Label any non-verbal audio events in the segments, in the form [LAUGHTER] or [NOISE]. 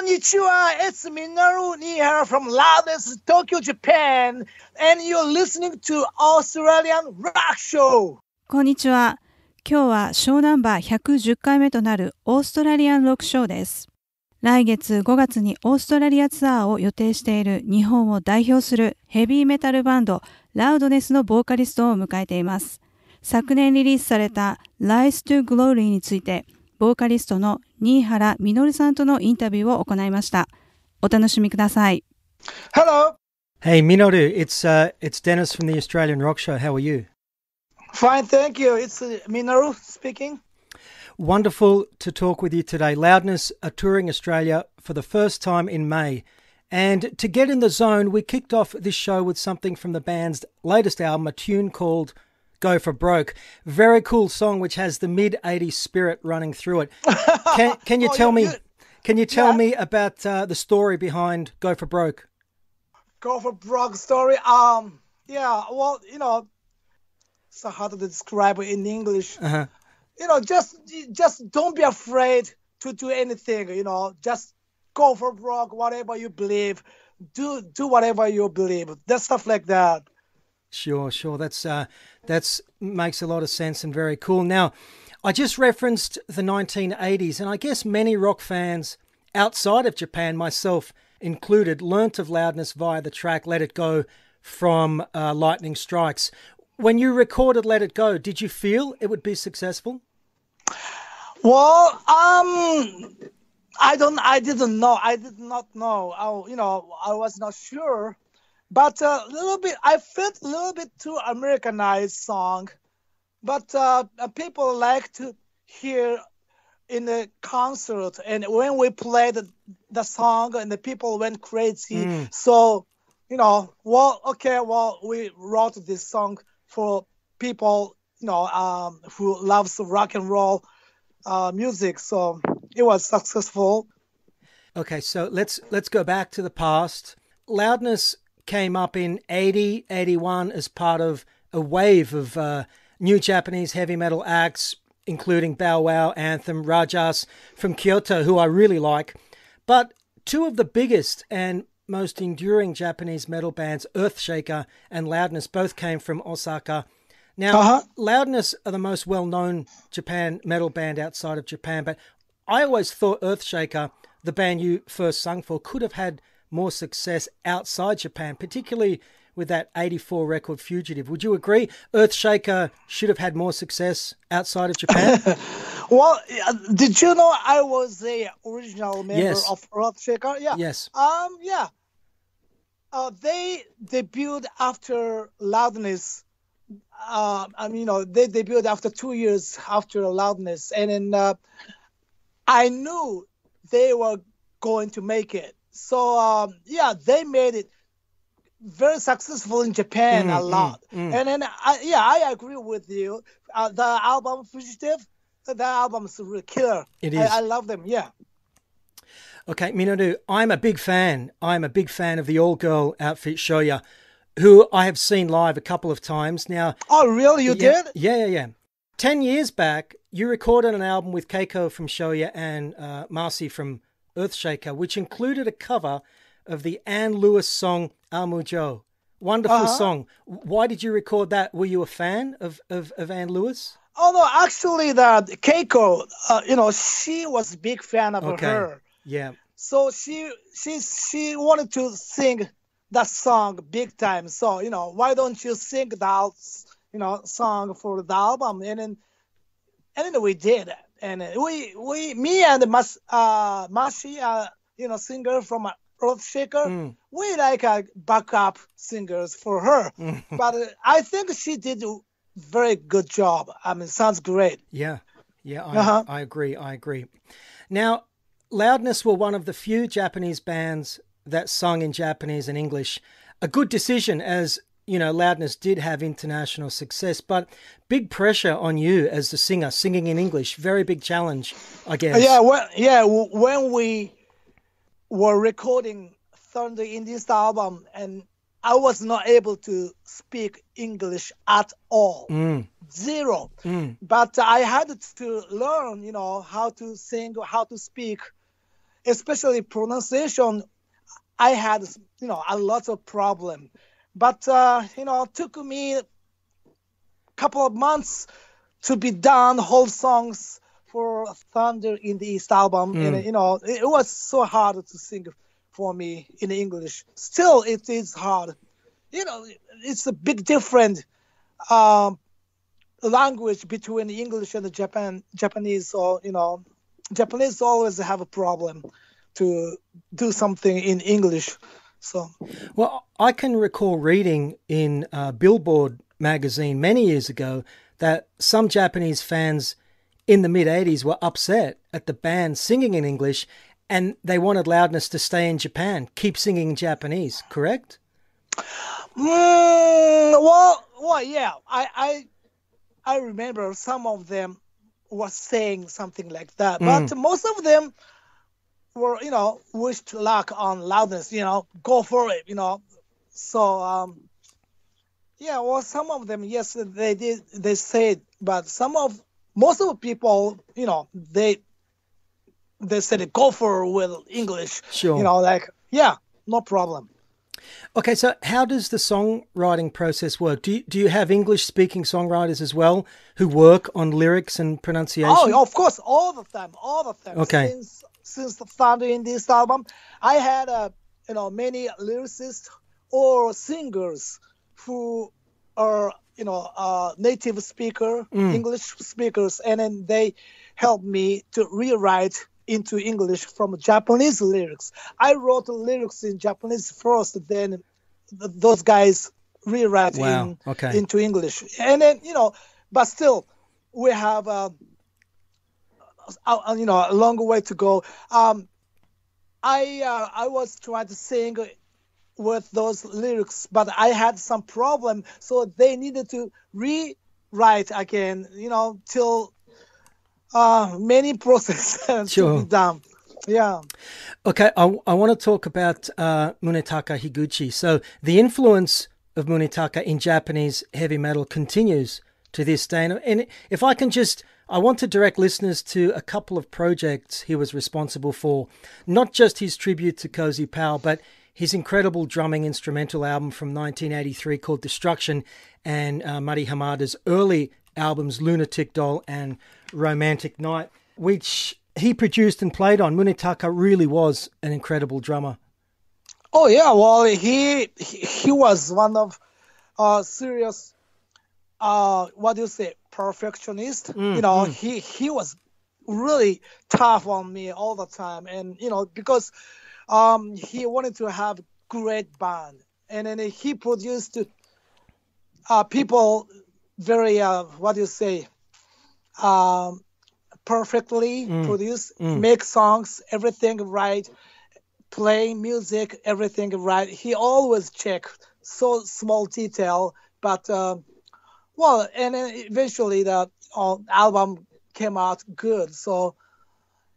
こんにちは。It's Minoru Nihara from Loudest Tokyo, Japan. And you're listening to Australian Rock Show. こんにちは。今日はシナンバー110回目となるオーストラリアンロックショーです。来月5月にオーストラリアツアーを予定している日本を代表するヘビーメタルバンドラウドネスのボーカリストを迎えています。昨年リリースされた r i s to Glory についてボーカリストの新原実さんとのインタビューを行いました。お楽しみください。Hello! Hey, Minoru, it's, uh, it's Dennis from the Australian Rock Show. How are you? Fine, thank you. It's uh, Minoru speaking. Wonderful to talk with you today. Loudness are touring Australia for the first time in May. And to get in the zone, we kicked off this show with something from the band's latest album, a tune called Go for Broke. Very cool song, which has the mid 80s spirit running through it. Can, [LAUGHS] can you oh, tell me? Good. Can you tell yeah. me about uh, the story behind Go for Broke? Go for Broke story. Um, yeah. Well, you know, it's hard to describe it in English. Uh-huh. You know, just just don't be afraid to do anything. You know, just go for broke. Whatever you believe, do do whatever you believe. That stuff like that. Sure, sure. That's uh, that's makes a lot of sense and very cool. Now, I just referenced the 1980s, and I guess many rock fans outside of Japan, myself included, learnt of Loudness via the track "Let It Go" from uh, Lightning Strikes. When you recorded "Let It Go," did you feel it would be successful? Well, um, I don't. I didn't know. I did not know. I, you know, I was not sure but a little bit i felt a little bit too americanized song but uh, people like to hear in the concert and when we played the, the song and the people went crazy mm. so you know well okay well we wrote this song for people you know um, who loves rock and roll uh, music so it was successful okay so let's let's go back to the past loudness came up in 80, 81 as part of a wave of uh, new Japanese heavy metal acts, including Bow Wow, Anthem, Rajas from Kyoto, who I really like. But two of the biggest and most enduring Japanese metal bands, Earthshaker and Loudness, both came from Osaka. Now, uh-huh. Loudness are the most well known Japan metal band outside of Japan, but I always thought Earthshaker, the band you first sung for, could have had more success outside Japan, particularly with that 84 record Fugitive. Would you agree Earthshaker should have had more success outside of Japan? [LAUGHS] well, uh, did you know I was the original member yes. of Earthshaker? Yeah. Yes. Um yeah. Uh, they debuted after Loudness. Uh, I mean, you know, they debuted after two years after Loudness, and then uh, I knew they were going to make it so um, yeah, they made it very successful in Japan mm, a mm, lot. Mm, mm. And then I, yeah, I agree with you. Uh, the album Fugitive, that album's really killer. It is. I, I love them. Yeah. Okay, Minoru, I'm a big fan. I'm a big fan of the all girl outfit Showa, who I have seen live a couple of times now. Oh, really? You yeah, did? Yeah, yeah, yeah. Ten years back, you recorded an album with Keiko from Shoya and uh, Marcy from Earthshaker, which included a cover of the Anne Lewis song Joe. Wonderful uh-huh. song. Why did you record that? Were you a fan of, of, of Anne Lewis? Oh no, actually, that Keiko, uh, you know, she was big fan of okay. her. Yeah. So she she she wanted to sing that song big time. So you know, why don't you sing that you know song for the album? And then and then we did and uh, we we me and Mas uh Masi uh you know singer from uh, Earthshaker. Mm. We like uh, backup singers for her, mm. [LAUGHS] but uh, I think she did a very good job. I mean, sounds great. Yeah, yeah, I, uh-huh. I agree. I agree. Now, Loudness were one of the few Japanese bands that sung in Japanese and English. A good decision, as you know, Loudness did have international success, but big pressure on you as the singer, singing in English, very big challenge, I guess. Yeah, well, yeah. When we were recording Thunder in this album, and I was not able to speak English at all, mm. zero. Mm. But I had to learn, you know, how to sing, how to speak, especially pronunciation. I had, you know, a lot of problem but uh, you know, it took me a couple of months to be done whole songs for Thunder in the East album. Mm. And you know, it, it was so hard to sing for me in English. Still, it is hard. You know, it's a big different Um, language between English and the Japan Japanese or you know Japanese always have a problem to do something in English song. Well, I can recall reading in uh, Billboard magazine many years ago that some Japanese fans in the mid 80s were upset at the band singing in English and they wanted loudness to stay in Japan, keep singing in Japanese, correct? Mm, well, well, yeah. I, I, I remember some of them were saying something like that, but mm. most of them were you know wished luck on loudness. You know, go for it. You know, so um, yeah. Well, some of them yes they did they said, but some of most of the people you know they they said go for with English. Sure. You know, like yeah, no problem. Okay, so how does the songwriting process work? Do you, do you have English speaking songwriters as well who work on lyrics and pronunciation? Oh, of course, all of them, all of them. Okay. Since since founding this album, I had uh, you know many lyricists or singers who are you know uh, native speaker mm. English speakers, and then they helped me to rewrite into English from Japanese lyrics. I wrote lyrics in Japanese first, then th- those guys rewrite wow. in, okay. into English, and then you know, but still we have. Uh, you know a long way to go. Um, I uh, I was trying to sing with those lyrics, but I had some problem, so they needed to rewrite again. You know, till uh, many [LAUGHS] processes sure. to be done. Yeah. Okay, I, I want to talk about uh, Munetaka Higuchi. So the influence of Munetaka in Japanese heavy metal continues to this day, and if I can just I want to direct listeners to a couple of projects he was responsible for, not just his tribute to Cozy Powell, but his incredible drumming instrumental album from 1983 called Destruction and uh, Muddy Hamada's early albums Lunatic Doll and Romantic Night, which he produced and played on. Munetaka really was an incredible drummer. Oh yeah, well he he was one of uh, serious uh, what do you say, perfectionist. Mm, you know, mm. he he was really tough on me all the time, and you know because um, he wanted to have great band, and then he produced uh, people very uh, what do you say, um, perfectly mm, produce, mm. make songs, everything right, play music, everything right. He always checked so small detail, but. Uh, well, and then eventually the uh, album came out good. So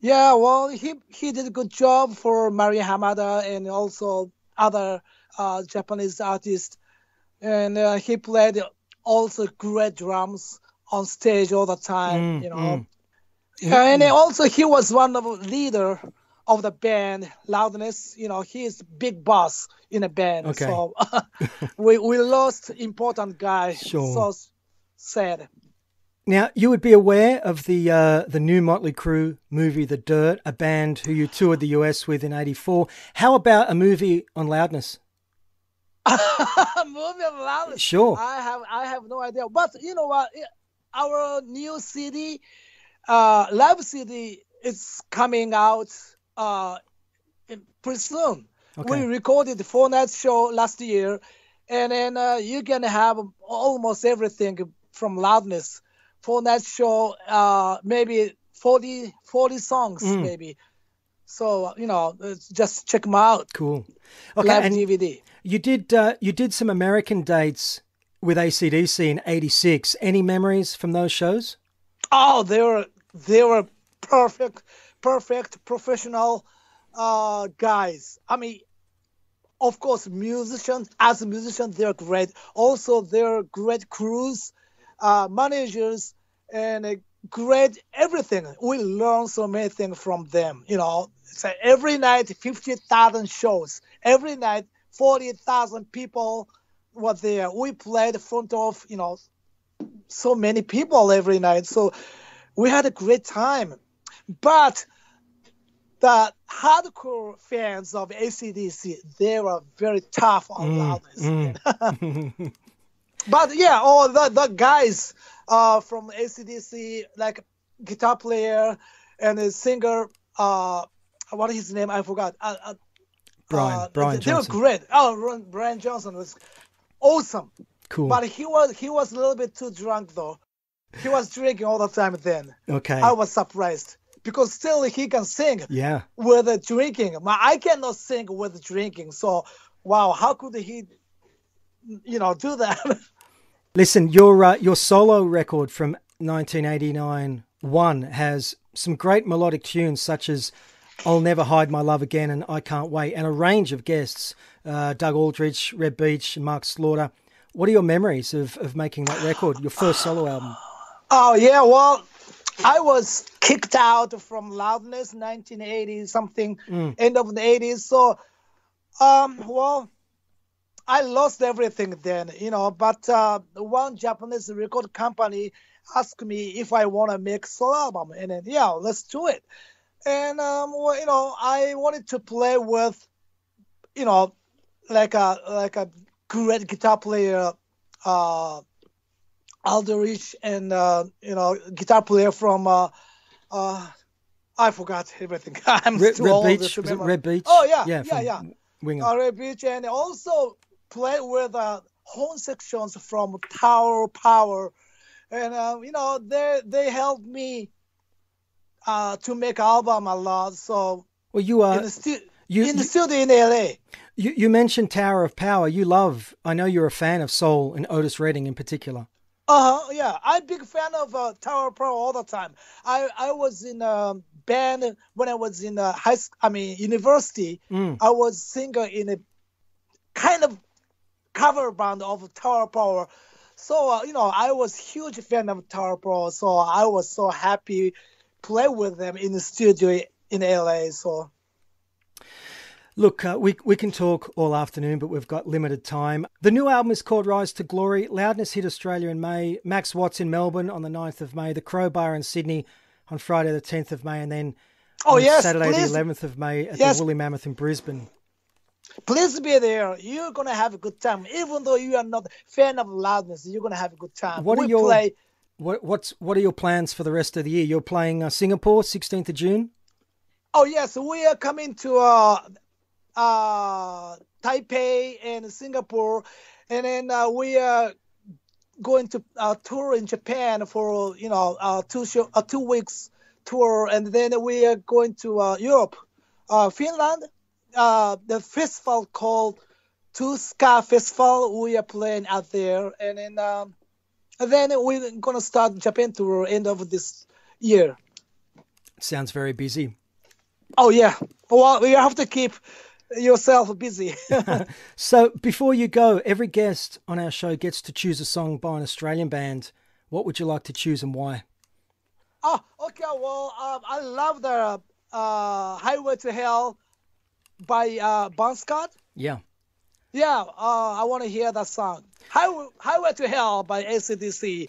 yeah, well, he he did a good job for Maria Hamada and also other uh, Japanese artists, and uh, he played also great drums on stage all the time. Mm, you know. Mm. Yeah, and mm. also he was one of the leader of the band loudness you know he is big boss in the band okay. so [LAUGHS] [LAUGHS] we, we lost important guy sure. so sad now you would be aware of the uh, the new Motley Crue movie, The Dirt, a band who you toured the US with in '84. How about a movie on loudness? [LAUGHS] movie on loudness. Sure. I have I have no idea, but you know what? Our new CD, uh, live CD, is coming out uh, Prince Okay. We recorded the four nights show last year, and then uh, you can have almost everything from loudness. Four nights show, uh, maybe 40, 40 songs, mm. maybe. So you know, just check them out. Cool. Okay, Live DVD. You did uh, you did some American dates with ACDC in '86. Any memories from those shows? Oh, they were they were perfect perfect professional uh, guys. I mean, of course, musicians as musicians they're great. Also, they're great crews, uh, managers, and uh, great everything. We learn so many things from them. You know, so every night fifty thousand shows. Every night forty thousand people were there. We played in front of you know so many people every night. So we had a great time. But the hardcore fans of ACDC, they were very tough on mm, mm. [LAUGHS] [LAUGHS] but yeah, all the, the guys uh, from ACDC, like guitar player and a singer, uh, what is his name? I forgot. Uh, uh, Brian, uh, Brian they, they were great. Oh, Brian Johnson was awesome. Cool. But he was he was a little bit too drunk though. He was drinking all the time then. Okay. I was surprised because still he can sing yeah. with drinking. I cannot sing with drinking. So, wow, how could he, you know, do that? [LAUGHS] Listen, your uh, your solo record from 1989 one has some great melodic tunes such as I'll Never Hide My Love Again and I Can't Wait, and a range of guests uh, Doug Aldrich, Red Beach, and Mark Slaughter. What are your memories of, of making that record, your first solo album? Oh, yeah, well, I was kicked out from Loudness 1980 something, mm. end of the 80s. So, um, well, I lost everything then, you know. But uh, one Japanese record company asked me if I want to make solo album, and then yeah, let's do it. And um, well, you know, I wanted to play with, you know, like a like a great guitar player, uh, Alderich and uh, you know guitar player from uh, uh, I forgot everything. [LAUGHS] I'm Red, Red Beach. Was it Red Beach? Oh yeah, yeah, yeah, yeah. Winger. Uh, Red Beach, and also played with uh, horn sections from Tower Power, and uh, you know they they helped me uh, to make album a lot. So well, you are in the, you, in the studio in LA. You you mentioned Tower of Power. You love. I know you're a fan of soul and Otis Redding in particular. Uh huh. Yeah, I'm big fan of uh, Tower Pro all the time. I I was in a um, band when I was in a uh, high. School, I mean university. Mm. I was singer in a kind of cover band of Tower Power. So uh, you know, I was huge fan of Tower Power. So I was so happy play with them in the studio in LA. So. Look, uh, we, we can talk all afternoon, but we've got limited time. The new album is called Rise to Glory. Loudness hit Australia in May. Max Watts in Melbourne on the 9th of May. The Crowbar in Sydney on Friday the 10th of May. And then oh, yes, Saturday please. the 11th of May at yes. the Woolly Mammoth in Brisbane. Please be there. You're going to have a good time. Even though you are not a fan of Loudness, you're going to have a good time. What we are your, play... what, what's, what are your plans for the rest of the year? You're playing uh, Singapore, 16th of June? Oh, yes. We are coming to... Uh, uh, Taipei and Singapore, and then uh, we are going to a uh, tour in Japan for you know uh, two show, uh, two weeks tour, and then we are going to uh, Europe, uh, Finland. Uh, the festival called Tuska Festival. We are playing out there, and then um, and then we're gonna start Japan tour end of this year. Sounds very busy. Oh yeah. Well, we have to keep yourself busy. [LAUGHS] so before you go, every guest on our show gets to choose a song by an Australian band. What would you like to choose and why? Oh, okay. Well, um, I love the uh, Highway to Hell by uh, Bon Scott. Yeah. Yeah, uh, I want to hear that song. Highway, Highway to Hell by ACDC.